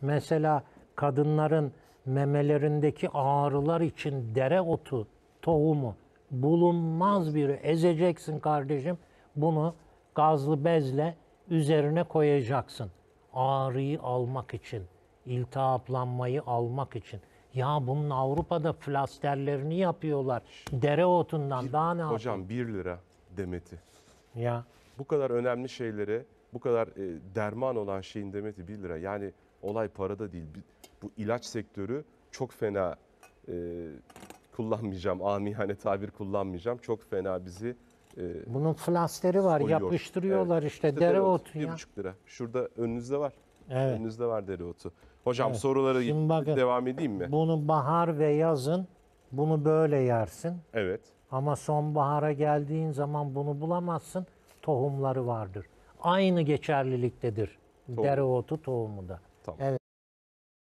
Mesela kadınların memelerindeki ağrılar için dere otu tohumu bulunmaz biri. Ezeceksin kardeşim. Bunu gazlı bezle üzerine koyacaksın. Ağrıyı almak için, iltihaplanmayı almak için. Ya bunun Avrupa'da flasterlerini yapıyorlar. Dereotundan bir, daha ne Hocam yapayım? 1 lira demeti. Ya. Bu kadar önemli şeyleri bu kadar e, derman olan şeyin demeti 1 lira. Yani olay parada değil. Bu ilaç sektörü çok fena e, kullanmayacağım. Amihane tabir kullanmayacağım. Çok fena bizi e, Bunun flasteri var. soyuyor. Yapıştırıyorlar işte, işte dereotu. Bir ya. lira. Şurada önünüzde var. Evet. Önünüzde var dereotu. Hocam Evet. sorulara Şimdi bakın, devam edeyim mi? Bunu bahar ve yazın bunu böyle yersin. Evet. Ama sonbahara geldiğin zaman bunu bulamazsın. Tohumları vardır aynı geçerliliktedir. Doğru. Dereotu tohumu da. Tamam. Evet.